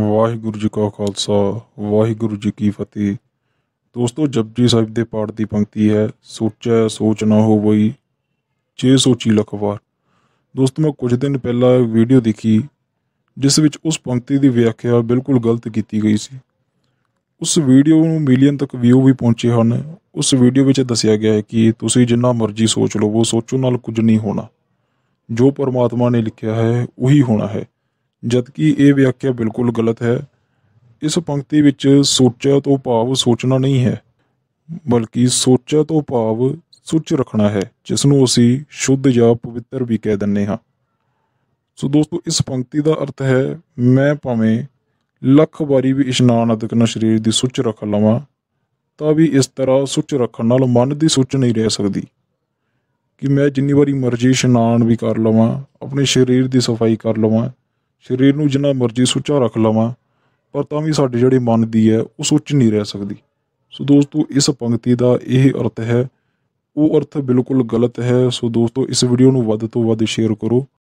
ਵਾਹਿਗੁਰੂ ਜੀ ਕਾ ਖਾਲਸਾ ਵਾਹਿਗੁਰੂ ਜੀ ਕੀ ਫਤਿਹ ਦੋਸਤੋ ਜਪਜੀ ਸਾਹਿਬ ਦੇ ਪਾਠ ਦੀ ਪੰਕਤੀ ਹੈ ਸੋਚੈ ਸੋਚ ਨਾ ਹੋਵਈ ਜੇ ਸੋਚੀ ਲਖ ਵਾਰ ਦੋਸਤੋ ਮੈਂ ਕੁਝ ਦਿਨ ਪਹਿਲਾਂ ਵੀਡੀਓ ਦੇਖੀ ਜਿਸ ਵਿੱਚ ਉਸ ਪੰਕਤੀ ਦੀ ਵਿਆਖਿਆ ਬਿਲਕੁਲ ਗਲਤ ਕੀਤੀ ਗਈ ਸੀ ਉਸ ਵੀਡੀਓ ਨੂੰ ਮਿਲੀਅਨ ਤੱਕ ਵਿਊ ਵੀ ਪਹੁੰਚੇ ਹਨ ਉਸ ਵੀਡੀਓ ਵਿੱਚ ਦੱਸਿਆ ਗਿਆ ਹੈ ਕਿ ਤੁਸੀਂ ਜਿੰਨਾ ਮਰਜ਼ੀ ਸੋਚ ਲਵੋ ਸੋਚੋ ਨਾਲ ਕੁਝ ਨਹੀਂ ਹੋਣਾ ਜੋ ਪਰਮਾਤਮਾ ਨੇ ਲਿਖਿਆ ਹੈ ਉਹੀ ਹੋਣਾ ਹੈ ਜਦਕਿ ਇਹ ਵਿਆਖਿਆ ਬਿਲਕੁਲ ਗਲਤ ਹੈ ਇਸ ਪੰਕਤੀ ਵਿੱਚ ਸੋਚਿਆ ਤੋਂ ਭਾਵ ਸੋਚਣਾ ਨਹੀਂ ਹੈ ਬਲਕਿ ਸੋਚਿਆ ਤੋਂ ਭਾਵ ਸੁੱਚ ਰੱਖਣਾ ਹੈ ਜਿਸ ਨੂੰ ਅਸੀਂ ਸ਼ੁੱਧ ਜਾਂ ਪਵਿੱਤਰ ਵੀ ਕਹਿ ਦਿੰਨੇ ਹਾਂ ਸੋ ਦੋਸਤੋ ਇਸ ਪੰਕਤੀ ਦਾ ਅਰਥ ਹੈ ਮੈਂ ਭਾਵੇਂ ਲੱਖ ਵਾਰੀ ਵੀ ਇਸ਼ਨਾਨ ਅਦਕਨਾ ਸਰੀਰ ਦੀ ਸੁੱਚ ਰੱਖ ਲਵਾਂ ਤਾਂ ਵੀ ਇਸ ਤਰ੍ਹਾਂ ਸੁੱਚ ਰੱਖਣ ਨਾਲ ਮਨ ਦੀ ਸੁੱਚ ਨਹੀਂ ਰਹਿ ਸਕਦੀ ਕਿ ਮੈਂ ਜਿੰਨੀ ਵਾਰੀ ਮਰਜ਼ੀ ਇਸ਼ਨਾਨ ਵੀ ਕਰ ਲਵਾਂ ਆਪਣੇ ਸਰੀਰ ਦੀ ਸਫਾਈ ਕਰ ਲਵਾਂ ਸਰੀਰ ਨੂੰ ਜਿੰਨਾ ਮਰਜ਼ੀ ਸੁੱਚਾ ਰੱਖ ਲਵਾਂ ਪਰ ਤਾਂ ਵੀ ਸਾਡੀ ਜਿਹੜੀ ਮਨ ਦੀ ਹੈ ਉਹ ਸੁੱਚ ਨਹੀਂ ਰਹਿ ਸਕਦੀ ਸੋ ਦੋਸਤੋ ਇਸ ਪੰਕਤੀ ਦਾ ਇਹ ਅਰਥ ਹੈ ਉਹ ਅਰਥ ਬਿਲਕੁਲ ਗਲਤ ਹੈ ਸੋ ਦੋਸਤੋ ਇਸ ਵੀਡੀਓ ਨੂੰ ਵੱਧ ਤੋਂ ਵੱਧ ਸ਼ੇਅਰ ਕਰੋ